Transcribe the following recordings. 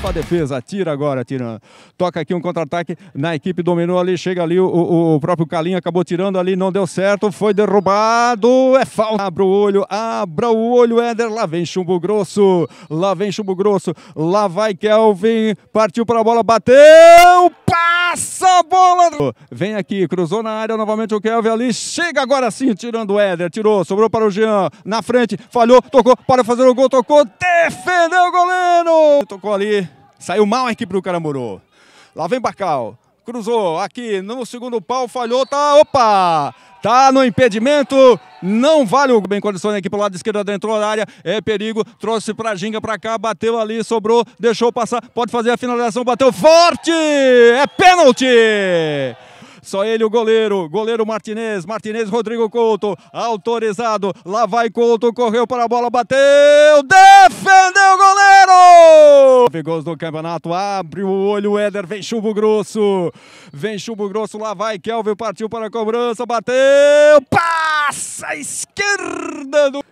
Pra defesa, tira agora, tirando. Toca aqui um contra-ataque na equipe, dominou ali, chega ali o, o, próprio Calinho, acabou tirando ali, não deu certo, foi derrubado, é falta. Abra o olho, abra o olho, Éder, lá vem Chumbo Grosso, lá vem Chumbo Grosso, lá vai Kelvin, partiu pra bola, bateu, passa a bola! Vem aqui, cruzou na área novamente o Kelvin ali, chega agora sim, tirando o Éder, tirou, sobrou para o Jean, na frente, falhou, tocou, para fazer o gol, tocou, defendeu o goleiro! Tocou ali, Saiu mal a equipe do Caramuru. Lá vem Bacal. Cruzou aqui no segundo pau, falhou, tá, opa! Tá no impedimento, não vale o bem condições aqui pro lado esquerdo, adentrou a área, é perigo, trouxe pra Ginga pra cá, bateu ali, sobrou, deixou passar, pode fazer a finalização, bateu forte! É pênalti! Só ele o goleiro, goleiro Martinez, Martinez Rodrigo Couto, autorizado, lá vai Couto, correu para a bola, bateu, defendeu o goleiro! Cruzeiro! do campeonato, abre o olho, Éder, vem chumbo grosso, vem chumbo grosso, lá vai Kelvin, partiu para a cobrança, bateu, passa a esquerda do...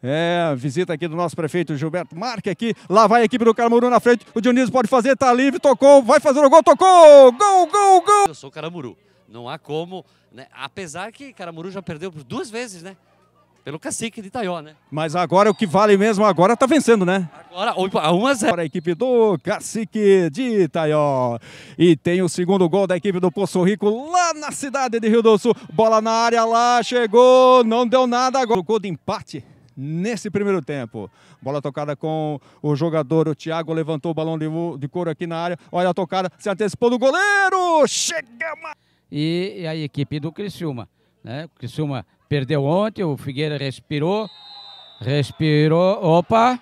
É, visita aqui do nosso prefeito Gilberto Marque aqui, lá vai a equipe do Caramuru na frente, o Dionísio pode fazer, tá livre, tocou, vai fazer o gol, tocou, gol, gol, gol! Eu sou Caramuru, não há como, né? apesar que Caramuru já perdeu por duas vezes, né? pelo cacique de Itaió, né? Mas agora o que vale mesmo agora tá vencendo, né? Agora, 1 a 0. Para a equipe do cacique de Itaió. E tem o segundo gol da equipe do Poço Rico lá na cidade de Rio do Sul. Bola na área lá, chegou, não deu nada agora. O gol de empate nesse primeiro tempo. Bola tocada com o jogador, o Thiago levantou o balão de, de couro aqui na área. Olha a tocada, se antecipou do goleiro. Chega! E, e a equipe do Criciúma, né? O Criciúma Perdeu ontem, o Figueira respirou. Respirou. Opa!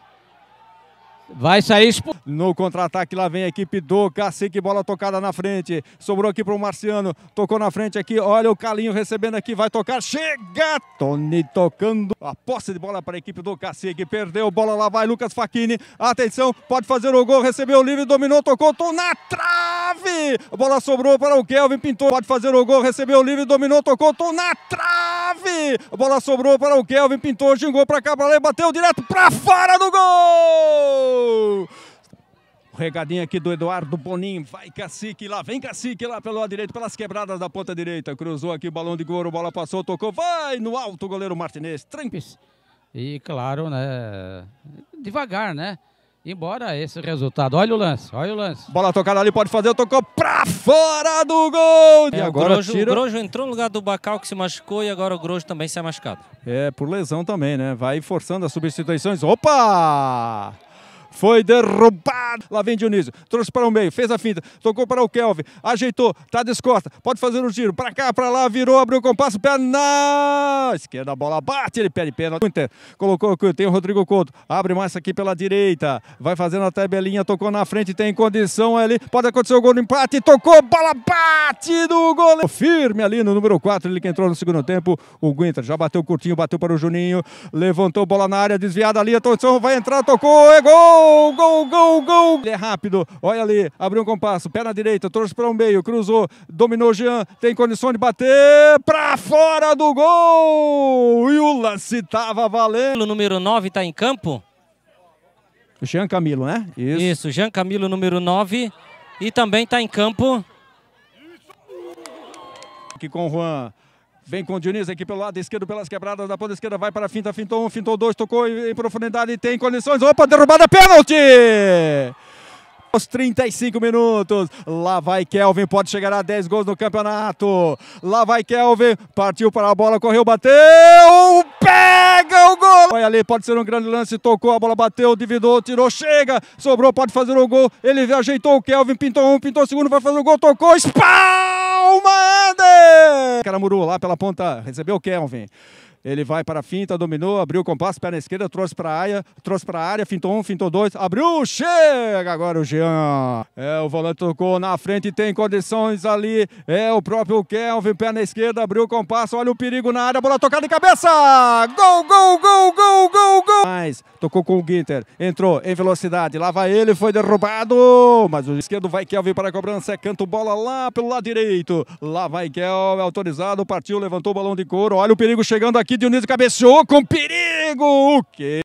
Vai sair expulso. No contra-ataque lá vem a equipe do Cacique, bola tocada na frente. Sobrou aqui para o Marciano, tocou na frente aqui. Olha o Calinho recebendo aqui, vai tocar. Chega! Tony tocando. A posse de bola para a equipe do Cacique, perdeu bola lá, vai Lucas Faquini. Atenção, pode fazer o gol, recebeu o livre, dominou, tocou, tô na trave! A bola sobrou para o Kelvin, pintou, pode fazer o gol, recebeu o livre, dominou, tocou, tô na trave! A bola sobrou para o Kelvin, pintou, xingou para cá, para lá, bateu direto para fora do gol! Regadinha aqui do Eduardo Boninho. Vai, cacique lá. Vem, cacique lá pelo lado direito, pelas quebradas da ponta direita. Cruzou aqui o balão de couro, bola passou, tocou. Vai no alto, goleiro Martinez. Trampes. E claro, né? Devagar, né? Embora esse resultado. Olha o lance, olha o lance. Bola tocada ali, pode fazer, tocou pra fora do gol! É, e agora o Grojo, tira... o Grojo entrou no lugar do Bacal que se machucou e agora o Grojo também se é machucado. É, por lesão também, né? Vai forçando as substituições. Opa! Foi derrubado. Lá vem Dionísio. Trouxe para o meio. Fez a finta. Tocou para o Kelvin. Ajeitou. Está Costa. Pode fazer o um giro. Para cá, para lá. Virou, abriu o compasso. Pé na esquerda. A bola bate. Ele pede Guinter Colocou. Tem o Rodrigo Couto. Abre mais aqui pela direita. Vai fazendo a tabelinha. Tocou na frente. Tem condição ali. Pode acontecer o gol no empate. Tocou. Bola bate do goleiro. Firme ali no número 4. Ele que entrou no segundo tempo. O Guinter já bateu curtinho. Bateu para o Juninho. Levantou bola na área. Desviada ali. a torção Vai entrar. Tocou. É gol. Gol, gol, gol, gol. Ele é rápido. Olha ali, abriu um compasso. Pé na direita, trouxe para o um meio, cruzou, dominou Jean. Tem condição de bater para fora do gol. E o lance estava valendo. O número 9 está em campo. Jean Camilo, né? Isso. Isso, Jean Camilo, número 9. E também está em campo. Aqui com o Juan. Vem com o Dionísio aqui pelo lado esquerdo, pelas quebradas da ponta esquerda, vai para a finta, fintou um, fintou dois, tocou em, profundidade e tem condições. Opa, derrubada, pênalti! Aos 35 minutos, lá vai Kelvin, pode chegar a 10 gols no campeonato. Lá vai Kelvin, partiu para a bola, correu, bateu, pega o gol! Vai ali, pode ser um grande lance, tocou, a bola bateu, dividou, tirou, chega, sobrou, pode fazer o gol. Ele ajeitou o Kelvin, pintou um, pintou o segundo, vai fazer o gol, tocou, espalha! Kelma Eder! Caramuru lá pela ponta, recebeu o Kelvin. Ele vai para a finta, dominou, abriu o compasso, perna esquerda, trouxe para a área, trouxe para a área, fintou um, fintou dois, abriu, chega agora o Jean. É, o volante tocou na frente, tem condições ali. É o próprio Kelvin, perna esquerda, abriu o compasso, olha o perigo na área, bola tocada de cabeça! Gol, gol, gol, gol, gol, gol! Mas tocou com o Ginter, entrou em velocidade, lá vai ele, foi derrubado, mas o esquerdo vai Kelvin para a cobrança, é canto bola lá pelo lado direito. Lá vai Kelvin, autorizado, partiu, levantou o balão de couro, olha o perigo chegando aqui. Dionísio cabeceou com perigo. O quê?